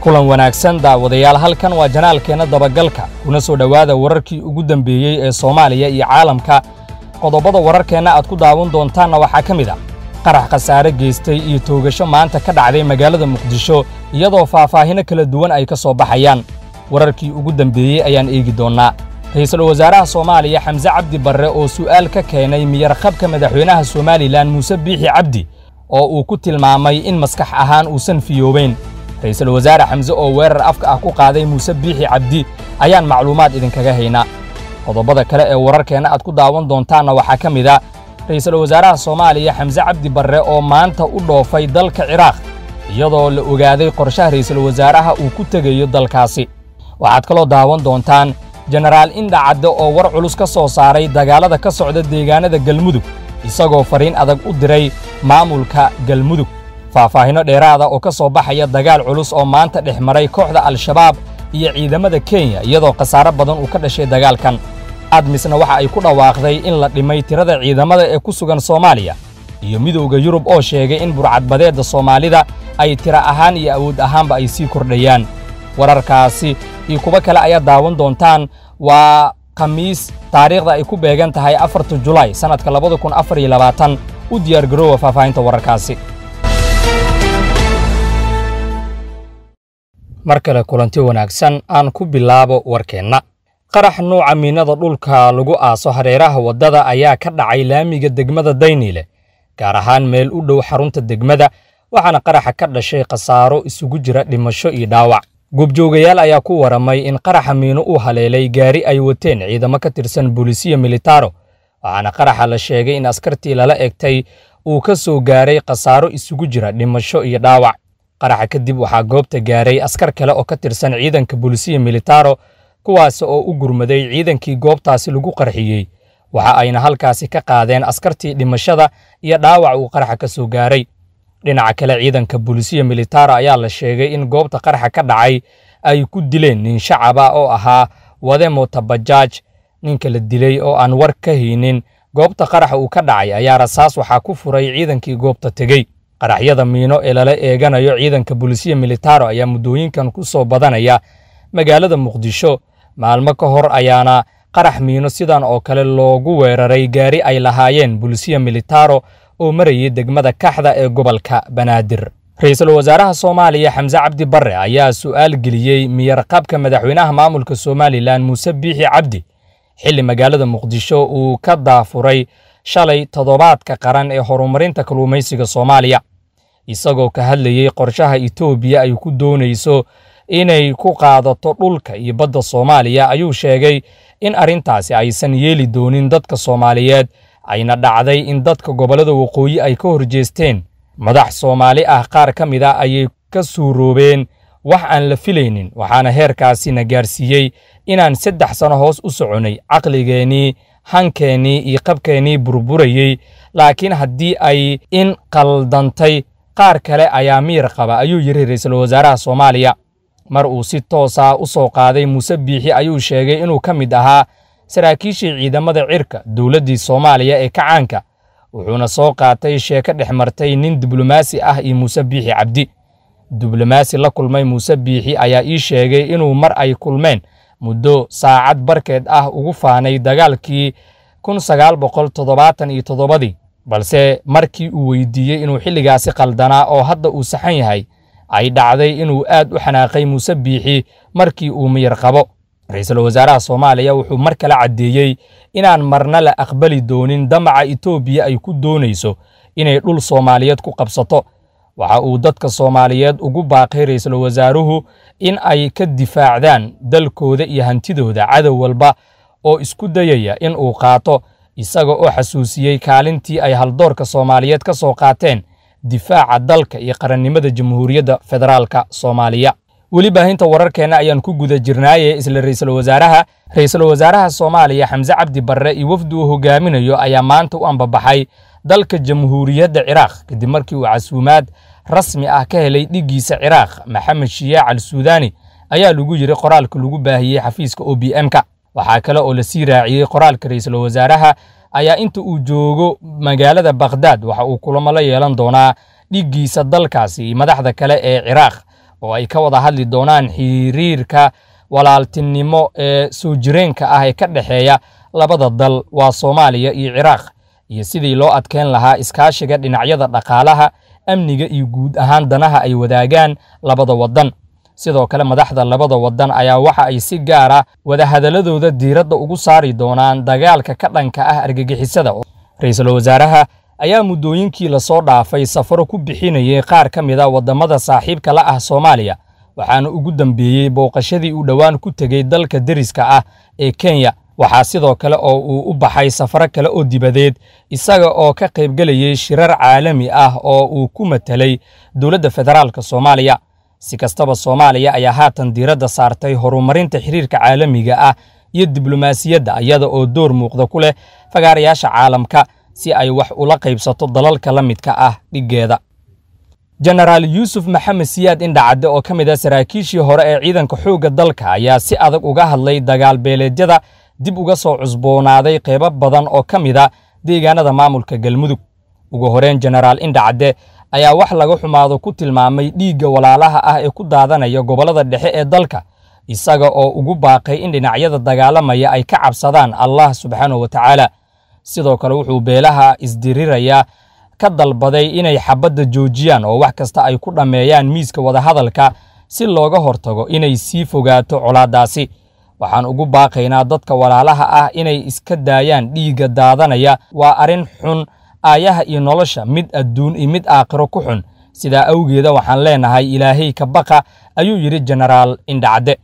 kulan wanaagsan daawadayaal halkan waa janaalkeenna dabagalka kuna soo dhowaada wararkii ugu dembeeyey ee soomaaliya iyo caalamka qodobada wararkeenna aad ku daawan doontaanna waxaa ka mid a ah. qarax khasaare geystay iyo toogasho maanta ka dhacday magaalada muqdisho iyadoo faahfaahino kala duwan ay ka soo baxayaan wararkii ugu dembeeyey ayaan eegi doonnaa ra'iisul wasaaraha soomaaliya xamse cabdi barre oo su'aal ka keenay miyarqabka madaxweynaha somalilan muuse biixi cabdi oo uu ku tilmaamay in maskax ahaan uusan fiyoobayn ra-iisul wasaare xamse oo weerar afka ah ku qaaday muuse biixi cabdi ayaan macluumaad idinkaga haynaa qodobada kale ee wararkeenna aad ku daawan doontaanna waxaa ka mid a ah ra'iisul wasaaraha soomaaliya xamse cabdi barre oo maanta u dhoofay dalka ciraaq iyadoo la ogaaday qorshaha ra'iisul wasaaraha uu ku tegayo dalkaasi waxaad kaloo daawan doontaan jenaraal indha cadde oo war culus ka soo saaray dagaalada ka socda deegaanada galmudug isagoo fariin adag u diray maamulka galmudug faahfaahino dheeraada oo ka soo baxaya dagaal culus oo maanta dhex maray kooxda al-shabaab iyo ciidamada kenya iyadoo khasaare badan uu ka dhashay dagaalkan admisna waxa ay ku dhawaaqday in la dhimay tirada ciidamada ee ku sugan soomaaliya iyo midowda yurub oo sheegay in burcadbadeedda soomaalida ay tira ahaan iyo awood ahaanba ay sii kordhayaan wararkaasi iyo kuwo kale ayaa daawan doontaan waa khamiis taariikhda ay ku beegan tahay afarta julaay sannadka labada kun afar iyo labaatan u diyaargaroowa faahfaahinta wararkaasi mar kale kulanti wanaagsan aan ku bilaabo warkeenna qarax nuuca miinada dhulka lagu aaso hareeraha waddada ayaa ka dhacay laamiga degmada dayniile gaar ahaan meel u dhow xarunta degmada waxaana qaraxa ka dhashay khasaaro isugu jira dhimasho iyo dhaawac goobjoogayaal ayaa ku waramay in qaraxa miino u haleelay gaari ay wateen ciidamo ka tirsan boolisiya militaaro waxaana qaraxa la sheegay in askartii lala egtay uu ka soo gaaray khasaaro isugu jira dhimasho iyo dhaawac qaraxa kadib waxaa goobta gaaray askar kale oo ka tirsan ciidanka bulisiya militaro kuwaas oo u gurmaday ciidankii goobtaasi lagu qarxiyey waxa ayna halkaasi ka qaadeen askartii dhimashada iyo dhaawac uu qaraxa ka soo gaaray dhinaca kale ciidanka bulisiya militaro ayaa la sheegay in goobta qaraxa ka dhacay ay ku dileen nin shacaba oo ahaa wade motabajaaj ninka la dilay oo aan war ka haynin goobta qaraxa uu ka dhacay ayaa rasaas waxaa ku furay ciidankii goobta tegey qaraxyada miino ee lala eeganayo ciidanka bulisiya militaaro ayaa muddooyinkan ku soo badanaya magaalada muqdisho maalmo ka hor ayaana qarax miino sidan oo kale loogu weeraray gaari ay lahaayeen bulisiya militaaro oo marayay degmada kaxda ee gobolka banaadir ra-iisul wasaaraha soomaaliya xamse cabdi barre ayaa su'aal geliyey miyarqabka madaxweynaha maamulka somalilan muuse biixi cabdi xilli magaalada muqdisho uu ka daafuray shalay toddobaadka qaran ee horumarinta kalluumaysiga soomaaliya isagoo ka hadlayey qorshaha itoobiya ay ku doonayso inay ku qaadato dhulka iyo badda soomaaliya ayuu sheegay in arrintaasi aysan yeeli doonin dadka soomaaliyeed ayna dhacday in dadka gobollada waqooyi ay ka horjeesteen madax soomaali ah qaar ka mid a ah ayay ka suuroobeen wax aan la filaynin waxaana heerkaasina gaarsiiyey inaan saddex sano hoos u soconay caqligeennii hankeenii iyo qabkeenii burburayey laakiin haddii ay in qaldantay qaar kale ayaa miir qaba ayuu yidhi ra'iisul wasaaraha soomaaliya mar uu si toosaa u soo qaaday muuse biixi ayuu sheegay inuu ka mid ahaa saraakiishii ciidamada cirka dowladdii soomaaliya ee kacaanka wuxuuna soo qaatay sheeko dhex martay nin diblomaasi ah iyo muuse biixi cabdi diblomaasi la kulmay muuse biixi ayaa ii sheegay inuu mar ay kulmeen muddo saacad barkeed ah ugu faanay dagaalkii ii balse markii uu weydiiyey inuu xilligaasi qaldanaa oo hadda uu saxan yahay ay dhacday inuu aad u xanaaqay muuse biixi markii uu miyar qabo ra'iisul wasaaraha soomaaliya wuxuu mar kale caddeeyey inaan marna la aqbali doonin damaca itoobiya ay ku doonayso inay dhul soomaaliyeed ku qabsato waxa uu dadka soomaaliyeed ugu baaqay ra-iisul wasaaruhu in ay ka difaacdaan dalkooda iyo hantidooda cadow walba oo isku dayaya in uu qaato isaga oo xasuusiyey kaalintii ay haldoorka soomaaliyeed ka soo qaateen difaaca dalka iyo qarannimada jamhuuriyadda federaalka soomaaliya weli baahinta wararkeenna ayaan ku guda jirnaaye isla ra'iisul wasaaraha ra'iisul wasaaraha soomaaliya xamse cabdi barre iyo wafdi uu hogaaminayo ayaa maanta u ambabaxay dalka jamhuuriyadda ciraaq kadib markii uu casuumaad rasmi ah ka helay dhiggiisa ciraaq maxamed shiyaac al suudaani ayaa lagu yidhi qoraalka lagu baahiyey xafiiska o b m-ka waxaa kale oo la sii raaciyey qoraalka ra'iisul wasaaraha ayaa inta uu joogo magaalada bakhdaad waxa uu kulamo la yeelan doonaa dhiggiisa dalkaasi iyo madaxda kale ee ciraaq oo ay ka wada hadli doonaan xiriirka walaaltinimo ee soo jireenka ah ee ka dhexeeya labada dal waa soomaaliya iyo ciraaq iyo sidii loo adkeyn lahaa iskaashiga dhinacyada dhaqaalaha amniga iyo guud ahaan danaha ay wadaagaan labada waddan sidoo kale madaxda labada waddan ayaa waxa ay si gaar ah wadahadaladooda diiradda ugu saari doonaan dagaalka ka dhanka ah argagixisada ra-iisul wasaaraha ayaa muddooyinkii lasoo dhaafay safaro ku bixinayay qaar ka mid a waddamada saaxiibka la ah soomaaliya waxaana ugu dambeeyey booqashadii uu dhowaan ku tegey dalka deriska ah ee kenya waxaa sidoo kale oo uu u baxay safaro kale oo dibadeed isaga oo ka qaybgelayay shirar caalami ah oo uu ku matelay dowladda federaalka soomaaliya si kastaba soomaaliya ayaa haatan diiradda saartay horumarinta xiriirka caalamiga ah iyo diblomaasiyadda iyada oo door muuqda ku leh fagaarayaasha caalamka si ay wax ula qaybsato dalalka la midka ah dhiggeeda jenaraal yuusuf maxamed siyaad indhacadde oo ka mid ah saraakiishii hore ee ciidanka xoogga dalka ayaa si adag uga hadlay dagaal beeleedyada dib uga soo cusboonaaday qaybo badan oo ka mid a deegaanada maamulka galmudug ugu horeyn jenaraal indhacadde ayaa wax laga xumaado ku tilmaamay dhiigga walaalaha ah ee ku daadanaya gobollada dhexe ee dalka isaga oo ugu baaqay in dhinacyada dagaalamaya ay ka cabsadaan allah subxaanahu watacaala sidoo kale wuxuu beelaha isdiriraya ka dalbaday inay xabadda joojiyaan oo wax kasta ay ku dhammeeyaan miiska wadahadalka si looga hortago inay sii fogaato colaaddaasi waxaan ugu baaqaynaa dadka walaalaha ah inay iska daayaan dhiigga daadanaya waa arrin xun aayaha iyo nolosha mid adduun iyo mid aakhiro ku xun sidaa awgeeda waxaan leenahay ilaahay ka baqa ayuu yidhi jenaraal indhacde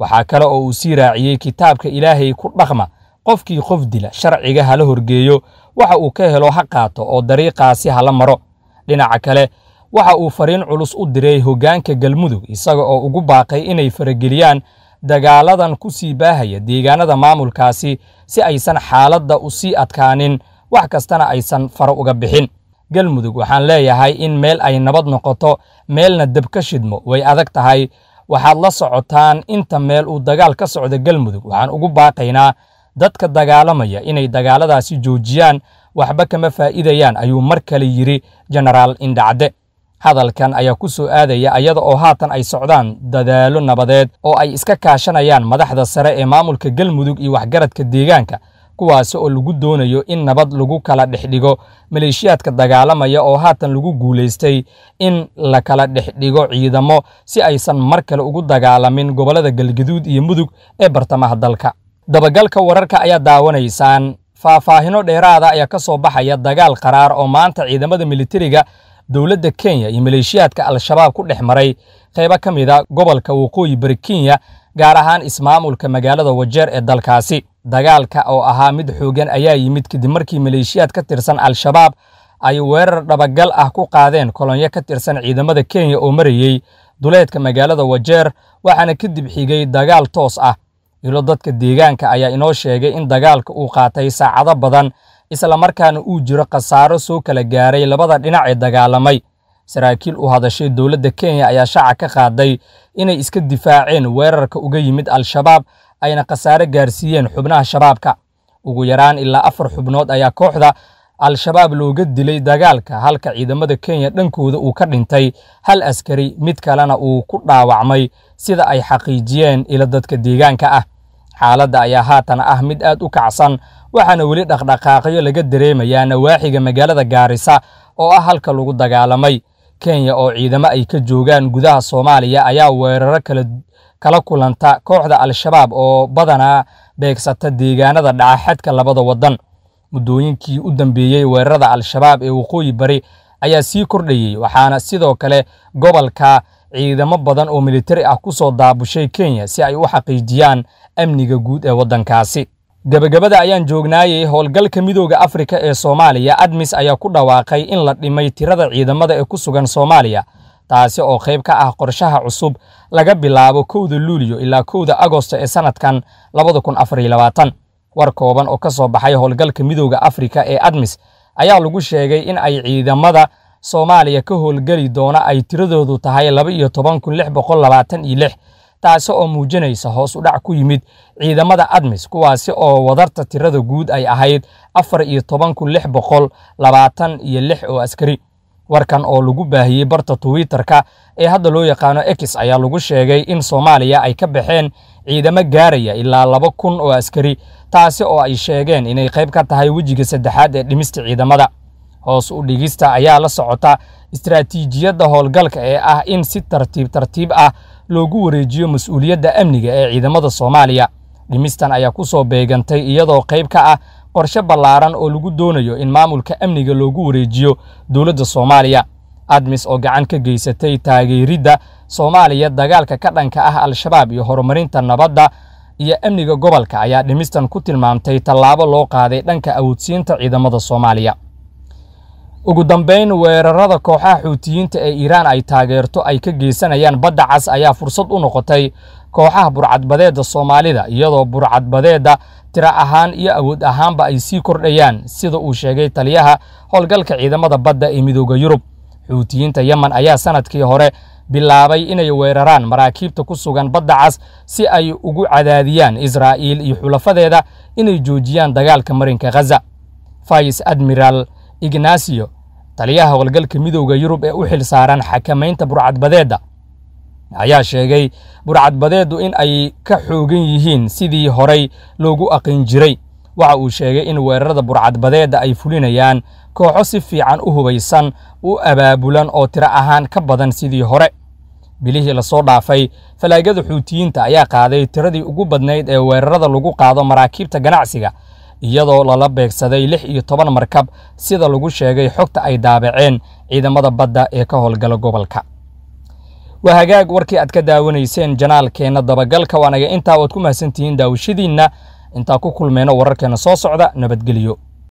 waxaa kale oo uu sii raaciyey kitaabka ilaahay ku dhaqma qofkii qof dila sharciga hala horgeeyo waxa uu ka helo ha qaato oo dariiqaasi hala maro dhinaca kale waxa uu fariin culus u diray hoggaanka galmudug isaga oo ugu baaqay inay farageliyaan dagaaladan ku sii baahaya deegaanada maamulkaasi si aysan xaaladda u sii adkaanin wax kastana aysan faro uga bixin galmudug waxaan leeyahay in meel ay nabad noqoto meelna deb ka shidmo way adag tahay waxaad la socotaan inta meel uu dagaal ka socda galmudug waxaan ugu baaqaynaa dadka dagaalamaya inay dagaaladaasi joojiyaan waxba kama faa'iidayaan ayuu mar kale yidhi jenaraal indhacde hadalkan ayaa ku soo aadaya iyada oo haatan ay socdaan dadaallo nabadeed oo ay iska kaashanayaan madaxda sare ee maamulka galmudug iyo waxgaradka deegaanka kuwaasi oo lagu doonayo in nabad lagu kala dhexdhigo maleeshiyaadka dagaalamaya oo haatan lagu guulaystay in la kala dhexdhigo ciidamo si aysan mar kale ugu dagaalamin gobollada galgaduud iyo mudug ee bartamaha dalka dabagalka wararka ayaa daawanaysaan faahfaahino dheeraada ayaa ka soo baxaya dagaal qaraar oo maanta ciidamada militariga dowladda kenya iyo maleeshiyaadka al-shabaab ku dhex maray qaybo ka mid a gobolka waqooyi bari kenya gaar ahaan ismaamulka magaalada wajeer ee dalkaasi dagaalka oo ahaa mid xoogan ayaa yimid kadib markii maleeshiyaad ka tirsan al-shabaab ay weerar dhabagal ah ku qaadeen kolonyo ka tirsan ciidamada kenya oo marayey duleedka magaalada wajeer waxaana kadib xigay dagaal toos ah ilo dadka deegaanka ayaa inoo sheegay in dagaalka uu qaatay saacado badan islamarkaana uu jiro khasaaro soo kala gaaray labada dhinac ee dagaalamay saraakiil u hadashay dowladda kenya ayaa shaaca ka qaaday inay iska difaaceen weerarka uga yimid al-shabaab ayna khasaare gaarsiiyeen xubnaha shabaabka ugu yaraan ilaa afar xubnood ayaa kooxda al-shabaab looga dilay dagaalka halka ciidamada kenya dhankooda uu ka dhintay hal askari mid kalena uu ku dhaawacmay sida ay xaqiijiyeen ila dadka deegaanka ah xaaladda ayaa haatan ah mid aad u kacsan waxaana weli dhaqdhaqaaqyo laga dareemayaa nawaaxiga magaalada gaarisa oo ah halka lagu dagaalamay kenya oo ciidamo ay ka joogaan gudaha soomaaliya ayaa weeraro kala kulanta kooxda al-shabaab oo badanaa beegsata deegaanada dhaca xadka labada waddan muddooyinkii u dambeeyey weerarada al-shabaab ee waqooyi bari ayaa sii kordhayey waxaana sidoo kale gobolka ciidamo badan oo militari ah ku soo daabushay kenya si ay u xaqiijiyaan amniga guud ee waddankaasi gebagabada ayaan joognaayey howlgalka midooda afrika ee soomaaliya admis ayaa ku dhawaaqay in la dhimay tirada ciidamada ee ku sugan soomaaliya taasi oo qayb ka ah qorshaha cusub laga bilaabo kowda luuliyo ilaa kowda agosto ee sannadkan war kooban oo ka soo baxay howlgalka midooda afrika ee admis ayaa lagu sheegay in ay ciidamada soomaaliya ka howlgeli doona ay tiradoodu tahay taasi oo muujinaysa hoos u dhac ku yimid ciidamada admis kuwaasi oo wadarta tirada guud ay ahayd afar iyo toban kun lix boqol labaatan iyo lix oo askari warkan oo lagu baahiyey barta twitterka ee hadda loo yaqaano ex ayaa lagu sheegay in soomaaliya ay ka baxeen ciidamo gaaraya ilaa laba kun oo askari taasi oo ay sheegeen inay qayb ka tahay wejiga saddexaad ee dhimista ciidamada hoos u dhigista ayaa la socota istaraatiijiyadda howlgalka ee ah in si tartiib tartiib ah loogu wareejiyo mas-uuliyadda amniga ee ciidamada soomaaliya dhimistan ayaa ku soo beegantay iyadoo qayb ka ah qorshe ballaaran oo lagu doonayo in maamulka amniga loogu wareejiyo dowladda soomaaliya admis oo gacan ka geysatay taageeridda soomaaliya dagaalka ka dhanka ah al-shabaab iyo horumarinta nabadda iyo amniga gobolka ayaa dhimistan ku tilmaamtay tallaabo loo qaaday dhanka awoodsiinta ciidamada soomaaliya ugu dambayn weerarada kooxaha xuutiyiinta ee iiraan ay taageerto ay ka geysanayaan badda cas ayaa fursad u noqotay kooxaha burcadbadeedda soomaalida iyadoo burcadbadeedda tiro ahaan iyo awood ahaanba ay sii kordhayaan sida uu sheegay taliyaha howlgalka ciidamada badda ee midooda yurub xuutiyiinta yeman ayaa sanadkii hore bilaabay inay weeraraan maraakiibta ku sugan badda cas si ay ugu cadaadiyaan israa'iil iyo xulafadeeda inay joojiyaan dagaalka marinka khaza fais admiral ignasio taliyaha howlgalka midowda yurub ee u xil saaran xakamaynta burcadbadeedda ayaa sheegay burcadbadeeddu in ay ka xoogan yihiin sidii horay loogu aqin jiray waxa uu sheegay in weerarada burcadbadeedda ay fulinayaan kooxo si fiican u hubaysan u abaabulan oo tiro ahaan ka badan sidii hore bilihii lasoo dhaafay fallaagada xuutiyiinta ayaa qaaday tiradii ugu badnayd ee weerarada lagu qaado maraakiibta ganacsiga iyadoo lala beegsaday lix iyo toban markab sida lagu sheegay xogta ay daabaceen ciidamada badda ee ka howlgala gobolka waa hagaag warkii aad ka daawanayseen janaalkeenna dabagalka waanaga intaa waad ku mahadsantihiin daawashadiinna intaa ku kulmeyno wararkeenna soo socda nabadgelyo